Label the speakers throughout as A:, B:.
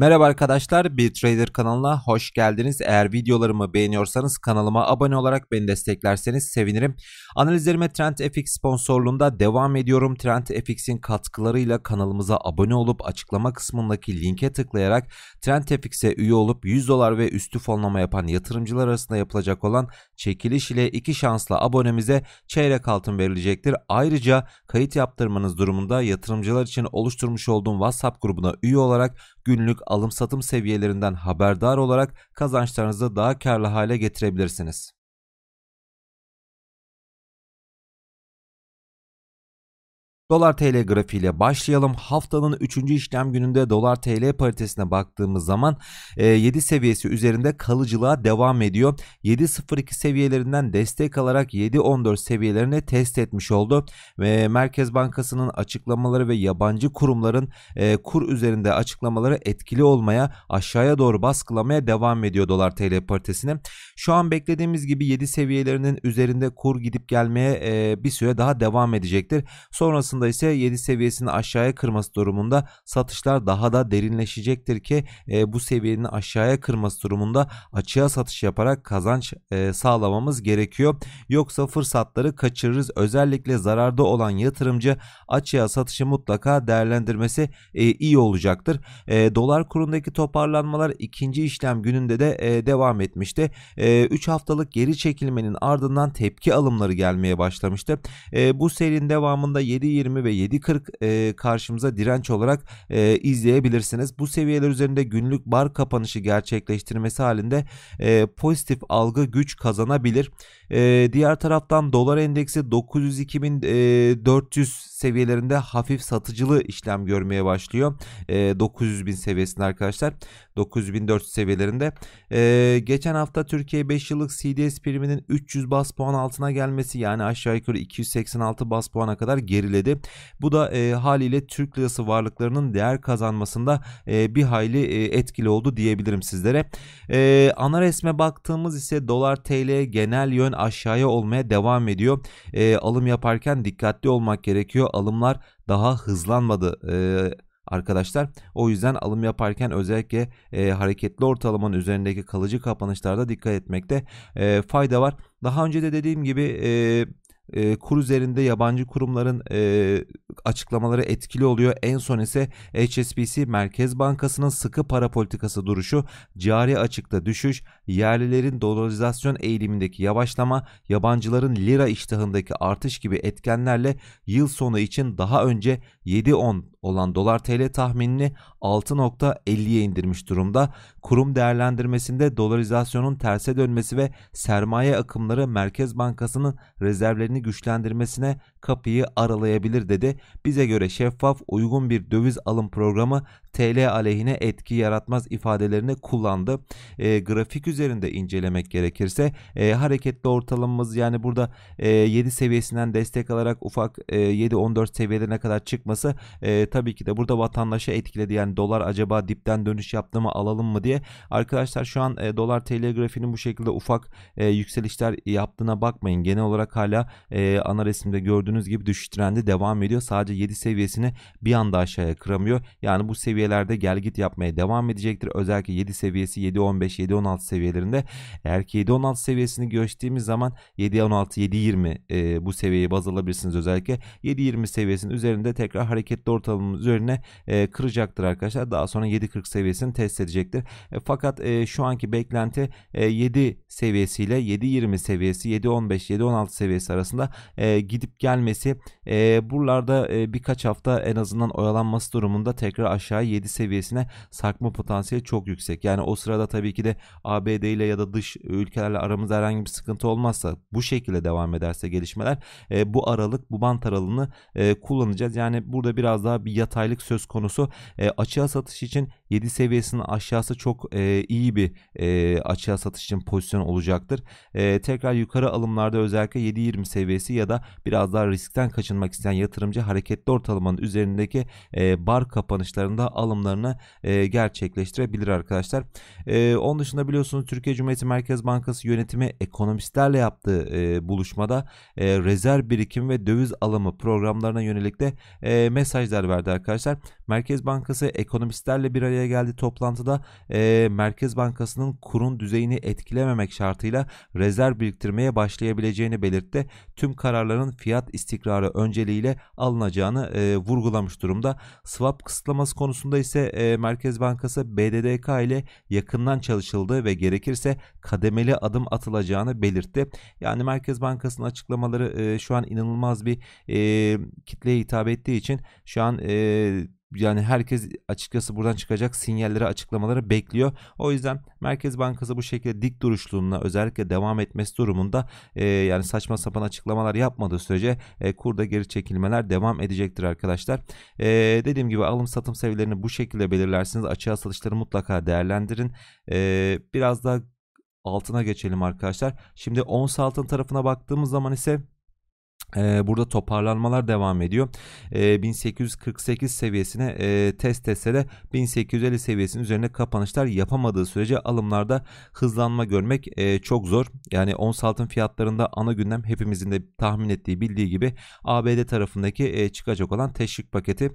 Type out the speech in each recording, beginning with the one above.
A: Merhaba arkadaşlar, BitTrader kanalına hoş geldiniz. Eğer videolarımı beğeniyorsanız kanalıma abone olarak beni desteklerseniz sevinirim. Analizlerime Trendfx FX sponsorluğunda devam ediyorum. Trendfx'in katkılarıyla kanalımıza abone olup açıklama kısmındaki linke tıklayarak Trendfx'e üye olup 100 dolar ve üstü fonlama yapan yatırımcılar arasında yapılacak olan çekiliş ile iki şansla abonemize çeyrek altın verilecektir. Ayrıca kayıt yaptırmanız durumunda yatırımcılar için oluşturmuş olduğum WhatsApp grubuna üye olarak günlük alım satım seviyelerinden haberdar olarak kazançlarınızı daha karlı hale getirebilirsiniz. Dolar TL grafiğiyle başlayalım. Haftanın 3. işlem gününde dolar TL paritesine baktığımız zaman 7 e, seviyesi üzerinde kalıcılığa devam ediyor. 7.02 seviyelerinden destek alarak 7.14 seviyelerini test etmiş oldu. Ve Merkez Bankası'nın açıklamaları ve yabancı kurumların e, kur üzerinde açıklamaları etkili olmaya aşağıya doğru baskılamaya devam ediyor dolar TL paritesine. Şu an beklediğimiz gibi 7 seviyelerinin üzerinde kur gidip gelmeye e, bir süre daha devam edecektir. Sonrasında sonrasında ise 7 seviyesini aşağıya kırması durumunda satışlar daha da derinleşecektir ki e, bu seviyenin aşağıya kırması durumunda açığa satış yaparak kazanç e, sağlamamız gerekiyor. Yoksa fırsatları kaçırırız. Özellikle zararda olan yatırımcı açığa satışı mutlaka değerlendirmesi e, iyi olacaktır. E, dolar kurundaki toparlanmalar ikinci işlem gününde de e, devam etmişti. 3 e, haftalık geri çekilmenin ardından tepki alımları gelmeye başlamıştı. E, bu serinin devamında 7.20 7.20 ve 7.40 karşımıza direnç olarak izleyebilirsiniz. Bu seviyeler üzerinde günlük bar kapanışı gerçekleştirmesi halinde pozitif algı güç kazanabilir. diğer taraftan dolar endeksi 902.400 seviyelerinde hafif satıcılı işlem görmeye başlıyor. E, 900.000 seviyesinde arkadaşlar. 900.400 seviyelerinde. E, geçen hafta Türkiye 5 yıllık CDS priminin 300 bas puan altına gelmesi yani aşağı yukarı 286 bas puana kadar geriledi. Bu da e, haliyle Türk lirası varlıklarının değer kazanmasında e, bir hayli e, etkili oldu diyebilirim sizlere. E, ana resme baktığımız ise dolar TL genel yön aşağıya olmaya devam ediyor. E, alım yaparken dikkatli olmak gerekiyor. Alımlar daha hızlanmadı. E, arkadaşlar. O yüzden alım yaparken özellikle e, hareketli ortalamanın üzerindeki kalıcı kapanışlarda dikkat etmekte e, fayda var. Daha önce de dediğim gibi e, e, kur üzerinde yabancı kurumların e, açıklamaları etkili oluyor. En son ise HSBC Merkez Bankası'nın sıkı para politikası duruşu, cari açıkta düşüş, yerlilerin dolarizasyon eğilimindeki yavaşlama, yabancıların lira iştahındaki artış gibi etkenlerle yıl sonu için daha önce 7-10 olan dolar TL tahminini 6.50'ye indirmiş durumda. Kurum değerlendirmesinde dolarizasyonun terse dönmesi ve sermaye akımları Merkez Bankası'nın rezervlerini güçlendirmesine kapıyı aralayabilir dedi. Bize göre şeffaf uygun bir döviz alım programı TL aleyhine etki yaratmaz ifadelerini kullandı. E, grafik üzerinde incelemek gerekirse e, hareketli ortalamamız yani burada e, 7 seviyesinden destek alarak ufak e, 7-14 seviyelerine kadar çıkması e, tabii ki de burada vatandaşa etkiledi. Yani dolar acaba dipten dönüş yaptı mı alalım mı diye. Arkadaşlar şu an e, dolar TL grafiğinin bu şekilde ufak e, yükselişler yaptığına bakmayın. Genel olarak hala e, ana resimde gördüğünüz gibi düşüş trendi devam ediyor. Sadece 7 seviyesini bir anda aşağıya kıramıyor. Yani bu seviye seviyelerde gel git yapmaya devam edecektir. Özellikle 7 seviyesi 7.15 7.16 seviyelerinde. Eğer ki 7.16 seviyesini geçtiğimiz zaman 7.16 7.20 e, bu seviyeyi baz alabilirsiniz. Özellikle 7.20 seviyesinin üzerinde tekrar hareketli ortalamanın üzerine e, kıracaktır arkadaşlar. Daha sonra 7.40 seviyesini test edecektir. E, fakat e, şu anki beklenti e, 7 seviyesiyle 7.20 seviyesi 7.15 7.16 seviyesi arasında e, gidip gelmesi e, buralarda e, birkaç hafta en azından oyalanması durumunda tekrar aşağı 7 seviyesine sarkma potansiyeli çok yüksek. Yani o sırada tabii ki de ABD ile ya da dış ülkelerle aramızda herhangi bir sıkıntı olmazsa bu şekilde devam ederse gelişmeler e, bu aralık bu bant aralığını e, kullanacağız. Yani burada biraz daha bir yataylık söz konusu. E, açığa satış için 7 seviyesinin aşağısı çok e, iyi bir e, açığa satış için pozisyon olacaktır. E, tekrar yukarı alımlarda özellikle 7.20 seviyesi ya da biraz daha riskten kaçınmak isteyen yatırımcı hareketli ortalamanın üzerindeki e, bar kapanışlarında alımlarını e, gerçekleştirebilir arkadaşlar. E, onun dışında biliyorsunuz Türkiye Cumhuriyeti Merkez Bankası yönetimi ekonomistlerle yaptığı e, buluşmada e, rezerv birikim ve döviz alımı programlarına yönelik de e, mesajlar verdi arkadaşlar. Merkez Bankası ekonomistlerle bir araya geldi toplantıda. E, Merkez Bankası'nın kurun düzeyini etkilememek şartıyla rezerv biriktirmeye başlayabileceğini belirtti. Tüm kararların fiyat istikrarı önceliğiyle alınacağını e, vurgulamış durumda. Swap kısıtlaması konusunda ise e, Merkez Bankası BDDK ile yakından çalışıldığı ve gerekirse kademeli adım atılacağını belirtti. Yani Merkez Bankası'nın açıklamaları e, şu an inanılmaz bir e, kitleye hitap ettiği için şu an e, yani herkes açıkçası buradan çıkacak sinyalleri açıklamaları bekliyor. O yüzden Merkez Bankası bu şekilde dik duruşluğuna özellikle devam etmesi durumunda e, yani saçma sapan açıklamalar yapmadığı sürece e, kurda geri çekilmeler devam edecektir arkadaşlar. E, dediğim gibi alım satım seviyelerini bu şekilde belirlersiniz. Açığa satışları mutlaka değerlendirin. E, biraz daha altına geçelim arkadaşlar. Şimdi ons altın tarafına baktığımız zaman ise ee, burada toparlanmalar devam ediyor. 1848 ee, seviyesine e, test etse de 1850 seviyesinin üzerine kapanışlar yapamadığı sürece alımlarda hızlanma görmek e, çok zor. Yani ons altın fiyatlarında ana gündem hepimizin de tahmin ettiği bildiği gibi ABD tarafındaki e, çıkacak olan teşvik paketi.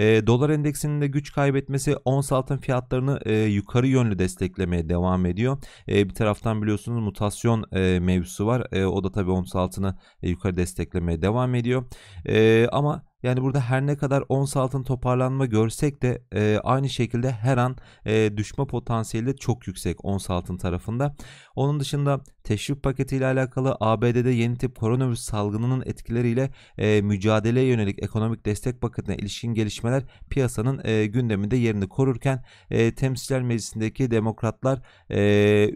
A: Dolar endeksinin de güç kaybetmesi ons altın fiyatlarını yukarı yönlü desteklemeye devam ediyor. Bir taraftan biliyorsunuz mutasyon mevzusu var. O da tabii ons altını yukarı destekliyor ilerlemeye devam ediyor. E, ama yani burada her ne kadar ons altın toparlanma görsek de e, aynı şekilde her an e, düşme potansiyeli de çok yüksek ons altın tarafında. Onun dışında teşvik paketiyle alakalı ABD'de yeni tip koronavirüs salgınının etkileriyle e, mücadeleye yönelik ekonomik destek paketine ilişkin gelişmeler piyasanın e, gündeminde yerini korurken e, Temsilciler Meclisi'ndeki demokratlar e,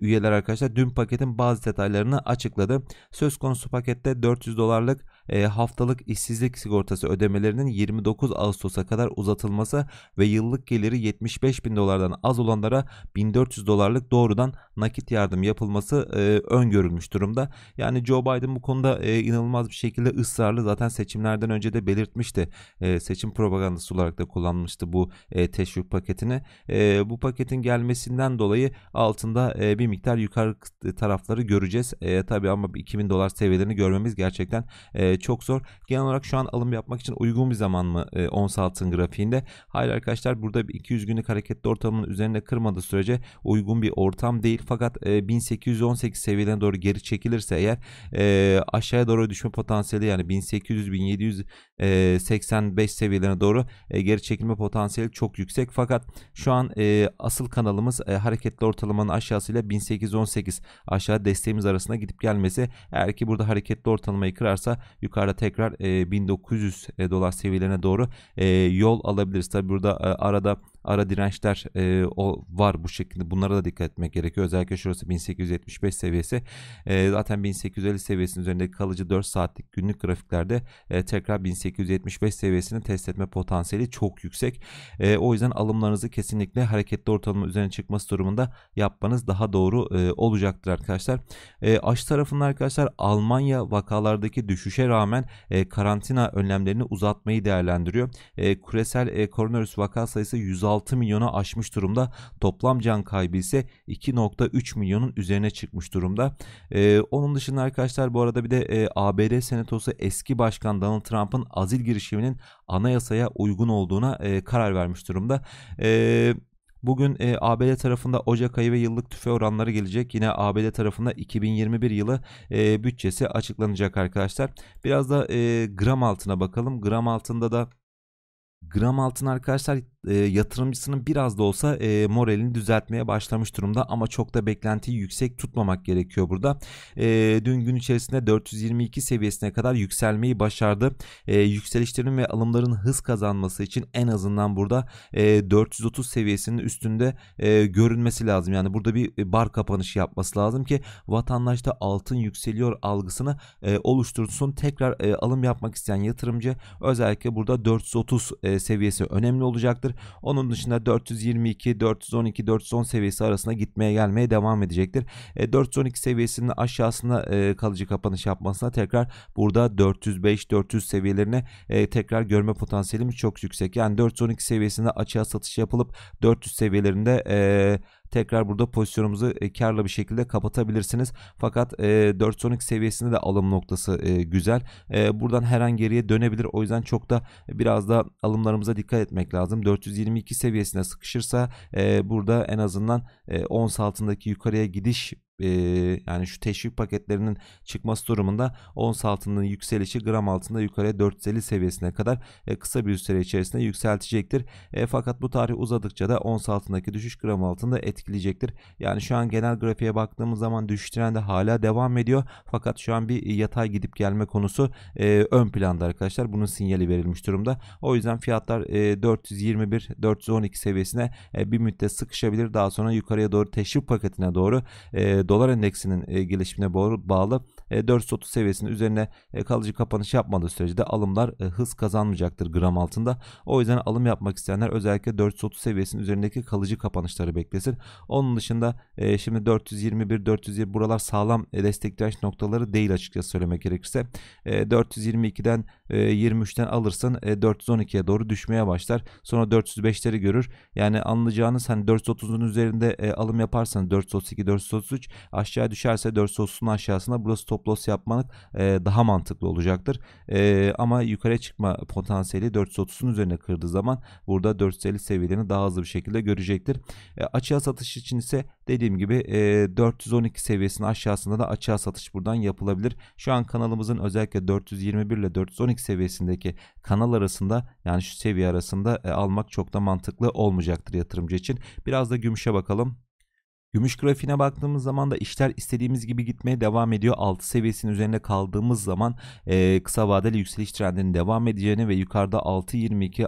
A: üyeler arkadaşlar dün paketin bazı detaylarını açıkladı. Söz konusu pakette 400 dolarlık ee, haftalık işsizlik sigortası ödemelerinin 29 Ağustos'a kadar uzatılması ve yıllık geliri 75 bin dolardan az olanlara 1400 dolarlık doğrudan nakit yardım yapılması e, öngörülmüş durumda. Yani Joe Biden bu konuda e, inanılmaz bir şekilde ısrarlı zaten seçimlerden önce de belirtmişti. E, seçim propagandası olarak da kullanmıştı bu teşvik paketini. bu paketin gelmesinden dolayı altında bir miktar yukarı tarafları göreceğiz. tabii ama 2000 dolar seviyelerini görmemiz gerçekten ee, çok zor. Genel olarak şu an alım yapmak için uygun bir zaman mı e, ons altın grafiğinde? Hayır arkadaşlar burada 200 günlük hareketli ortalamanın üzerinde kırmadığı sürece uygun bir ortam değil. Fakat e, 1818 seviyelerine doğru geri çekilirse eğer e, aşağıya doğru düşme potansiyeli yani 1800-1785 e, seviyelerine doğru e, geri çekilme potansiyeli çok yüksek. Fakat şu an e, asıl kanalımız e, hareketli ortalamanın aşağısıyla 1818 aşağı desteğimiz arasında gidip gelmesi. Eğer ki burada hareketli ortalamayı kırarsa Yukarıda tekrar 1900 dolar seviyelerine doğru yol alabiliriz. Tabi burada arada ara dirençler e, o var bu şekilde. Bunlara da dikkat etmek gerekiyor. Özellikle şurası 1875 seviyesi. E, zaten 1850 seviyesinin üzerinde kalıcı 4 saatlik günlük grafiklerde e, tekrar 1875 seviyesini test etme potansiyeli çok yüksek. E, o yüzden alımlarınızı kesinlikle hareketli ortalama üzerine çıkması durumunda yapmanız daha doğru e, olacaktır arkadaşlar. E, aşı tarafında arkadaşlar Almanya vakalardaki düşüşe rağmen e, karantina önlemlerini uzatmayı değerlendiriyor. E, küresel e, koronavirüs vaka sayısı 106 6 milyona aşmış durumda. Toplam can kaybı ise 2.3 milyonun üzerine çıkmış durumda. E, onun dışında arkadaşlar bu arada bir de e, ABD Senatosu eski başkan Donald Trump'ın azil girişiminin anayasaya uygun olduğuna e, karar vermiş durumda. Eee Bugün e, ABD tarafında Ocak ayı ve yıllık tüfe oranları gelecek. Yine ABD tarafında 2021 yılı e, bütçesi açıklanacak arkadaşlar. Biraz da e, gram altına bakalım. Gram altında da Gram altın arkadaşlar e, yatırımcısının biraz da olsa e, moralini düzeltmeye başlamış durumda ama çok da beklentiyi yüksek tutmamak gerekiyor burada. E, dün gün içerisinde 422 seviyesine kadar yükselmeyi başardı. E, yükselişlerin ve alımların hız kazanması için en azından burada e, 430 seviyesinin üstünde e, görünmesi lazım. Yani burada bir bar kapanışı yapması lazım ki vatandaşta altın yükseliyor algısını e, oluştursun. Tekrar e, alım yapmak isteyen yatırımcı özellikle burada 430 e, seviyesi önemli olacaktır. Onun dışında 422, 412, 410 seviyesi arasında gitmeye gelmeye devam edecektir. E, 412 seviyesinin aşağısında e, kalıcı kapanış yapmasına tekrar burada 405, 400 seviyelerine e, tekrar görme potansiyelimiz çok yüksek. Yani 412 seviyesinde açığa satış yapılıp 400 seviyelerinde e, tekrar burada pozisyonumuzu e, karla bir şekilde kapatabilirsiniz. Fakat e, 4 Sonic seviyesinde de alım noktası e, güzel. E, buradan her an geriye dönebilir. O yüzden çok da biraz da alımlarımıza dikkat etmek lazım. 422 seviyesine sıkışırsa e, burada en azından e, ons altındaki yukarıya gidiş yani şu teşvik paketlerinin çıkması durumunda ons altının yükselişi gram altında yukarıya 450 seviyesine kadar e, kısa bir süre içerisinde yükseltecektir. E, fakat bu tarih uzadıkça da ons altındaki düşüş gram altında etkileyecektir. Yani şu an genel grafiğe baktığımız zaman düşüş trendi hala devam ediyor. Fakat şu an bir yatay gidip gelme konusu e, ön planda arkadaşlar. Bunun sinyali verilmiş durumda. O yüzden fiyatlar 421-412 seviyesine bir müddet sıkışabilir. Daha sonra yukarıya doğru teşvik paketine doğru dolar endeksinin e, gelişimine bağlı 430 e, seviyesinin üzerine e, kalıcı kapanış yapmadığı sürece de alımlar hız kazanmayacaktır gram altında. O yüzden alım yapmak isteyenler özellikle 430 seviyesinin üzerindeki kalıcı kapanışları beklesin. Onun dışında şimdi 421 420 buralar sağlam destekleyici noktaları değil açıkçası söylemek gerekirse. 422'den 23'ten alırsın 412'ye doğru düşmeye başlar. Sonra 405'leri görür. Yani anlayacağınız hani 430'un üzerinde e, alım yaparsanız 432 433 aşağı düşerse 430'un aşağısına burası stop loss yapmanız e, daha mantıklı olacaktır. E, ama yukarı çıkma potansiyeli 430'un üzerine kırdığı zaman burada 450 seviyelerini daha hızlı bir şekilde görecektir. Açığa satış için ise Dediğim gibi e, 412 seviyesinin aşağısında da açığa satış buradan yapılabilir. Şu an kanalımızın özellikle 421 ile 412 seviyesindeki kanal arasında yani şu seviye arasında e, almak çok da mantıklı olmayacaktır yatırımcı için. Biraz da gümüşe bakalım. Gümüş grafiğine baktığımız zaman da işler istediğimiz gibi gitmeye devam ediyor. 6 seviyesinin üzerinde kaldığımız zaman e, kısa vadeli yükseliş trendinin devam edeceğini ve yukarıda 6.22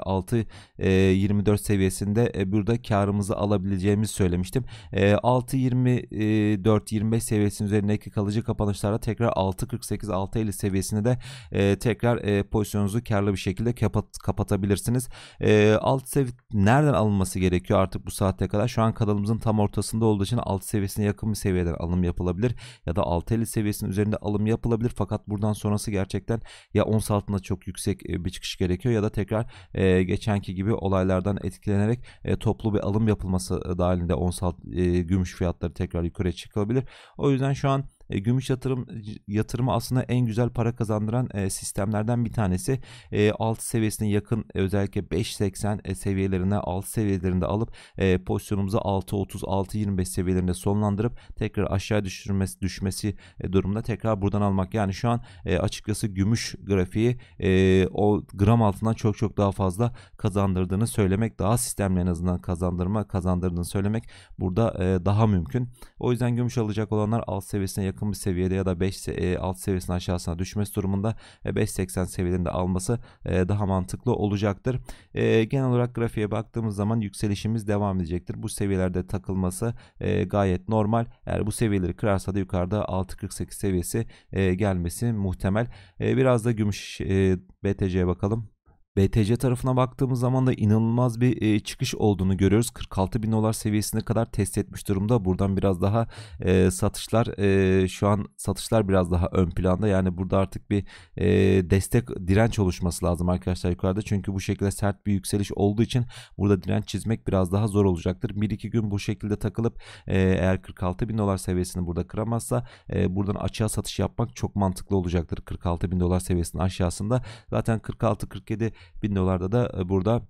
A: 6.24 e, seviyesinde e, burada karımızı alabileceğimizi söylemiştim. E, 6.24 25 e, seviyesinin üzerindeki kalıcı kapanışlarda tekrar 6.48 6.50 seviyesinde de e, tekrar e, pozisyonunuzu karlı bir şekilde kapat, kapatabilirsiniz. E, alt sevi nereden alınması gerekiyor artık bu saatte kadar? Şu an kanalımızın tam ortasında olduğu için için 6 seviyesine yakın bir seviyeden alım yapılabilir ya da 6.50 seviyesinin üzerinde alım yapılabilir fakat buradan sonrası gerçekten ya ons altında çok yüksek e, bir çıkış gerekiyor ya da tekrar e, geçenki gibi olaylardan etkilenerek e, toplu bir alım yapılması e, dahilinde ons alt e, gümüş fiyatları tekrar yukarı çıkabilir. O yüzden şu an e, gümüş yatırım yatırımı aslında en güzel para kazandıran e, sistemlerden bir tanesi. E, alt seviyesine yakın e, özellikle 5.80 e, seviyelerine alt seviyelerinde alıp e, pozisyonumuzu 6.30 6.25 seviyelerinde sonlandırıp tekrar aşağı düşürmesi düşmesi e, durumda tekrar buradan almak. Yani şu an e, açıkçası gümüş grafiği e, o gram altından çok çok daha fazla kazandırdığını söylemek daha sistemli en azından kazandırma kazandırdığını söylemek burada e, daha mümkün. O yüzden gümüş alacak olanlar alt seviyesine yakın yakın bir seviyede ya da 5 e, alt seviyesinin aşağısına düşmesi durumunda e, 5.80 seviyelerinde alması e, daha mantıklı olacaktır. E, genel olarak grafiğe baktığımız zaman yükselişimiz devam edecektir. Bu seviyelerde takılması e, gayet normal. Eğer bu seviyeleri kırarsa da yukarıda 6.48 seviyesi e, gelmesi muhtemel. E, biraz da gümüş e, BTC'ye bakalım. BTC tarafına baktığımız zaman da inanılmaz bir e, çıkış olduğunu görüyoruz. 46 bin dolar seviyesine kadar test etmiş durumda. Buradan biraz daha e, satışlar e, şu an satışlar biraz daha ön planda. Yani burada artık bir e, destek direnç oluşması lazım arkadaşlar yukarıda. Çünkü bu şekilde sert bir yükseliş olduğu için burada direnç çizmek biraz daha zor olacaktır. 1-2 gün bu şekilde takılıp e, eğer 46 bin dolar seviyesini burada kıramazsa e, buradan açığa satış yapmak çok mantıklı olacaktır. 46 bin dolar seviyesinin aşağısında zaten 46-47 1000 dolarda da e, burada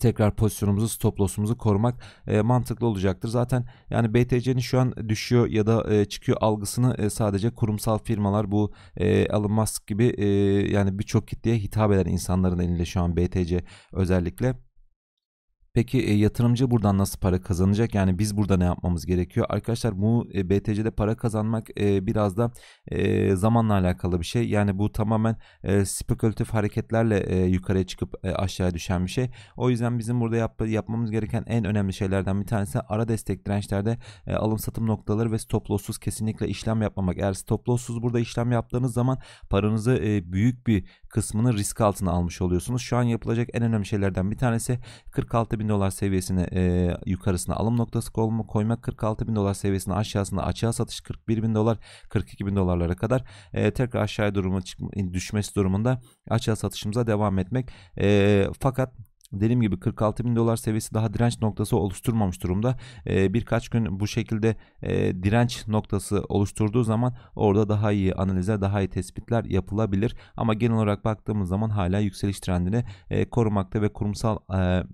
A: tekrar pozisyonumuzu stop loss'umuzu korumak e, mantıklı olacaktır. Zaten yani BTC'nin şu an düşüyor ya da e, çıkıyor algısını e, sadece kurumsal firmalar bu e, Elon Musk gibi e, yani birçok kitleye hitap eden insanların elinde şu an BTC özellikle Peki e, yatırımcı buradan nasıl para kazanacak? Yani biz burada ne yapmamız gerekiyor? Arkadaşlar bu e, BTC'de para kazanmak e, biraz da e, zamanla alakalı bir şey. Yani bu tamamen e, spekülatif hareketlerle e, yukarıya çıkıp e, aşağıya düşen bir şey. O yüzden bizim burada yap, yapmamız gereken en önemli şeylerden bir tanesi ara destek dirençlerde e, alım satım noktaları ve stop loss'suz kesinlikle işlem yapmamak. Eğer stop loss'suz burada işlem yaptığınız zaman paranızı e, büyük bir kısmını risk altına almış oluyorsunuz. Şu an yapılacak en önemli şeylerden bir tanesi 46 bin bin dolar seviyesine e, yukarısına alım noktası koyma, koymak 46 bin dolar seviyesine aşağısına açığa satış 41 bin dolar 42 bin dolarlara kadar e, tekrar aşağıya durumu düşmesi durumunda açığa satışımıza devam etmek e, fakat Dediğim gibi 46 bin dolar seviyesi daha direnç noktası oluşturmamış durumda. Ee, birkaç gün bu şekilde e, direnç noktası oluşturduğu zaman orada daha iyi analizler, daha iyi tespitler yapılabilir. Ama genel olarak baktığımız zaman hala yükseliş trendini e, korumakta ve kurumsal e,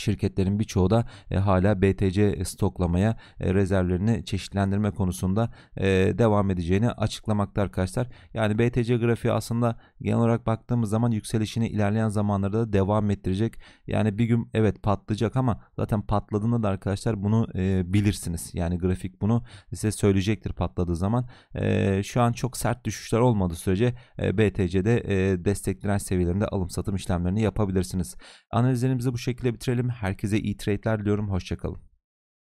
A: şirketlerin birçoğu da e, hala BTC stoklamaya e, rezervlerini çeşitlendirme konusunda e, devam edeceğini açıklamakta arkadaşlar. Yani BTC grafiği aslında genel olarak baktığımız zaman yükselişini ilerleyen zamanlarda da devam ettirecek. Yani bir gün evet patlayacak ama zaten patladığında da arkadaşlar bunu e, bilirsiniz. Yani grafik bunu size söyleyecektir patladığı zaman. E, şu an çok sert düşüşler olmadığı sürece e, BTC'de e, destek direnç seviyelerinde alım satım işlemlerini yapabilirsiniz. Analizlerimizi bu şekilde bitirelim. Herkese iyi trade'ler diliyorum. Hoşçakalın.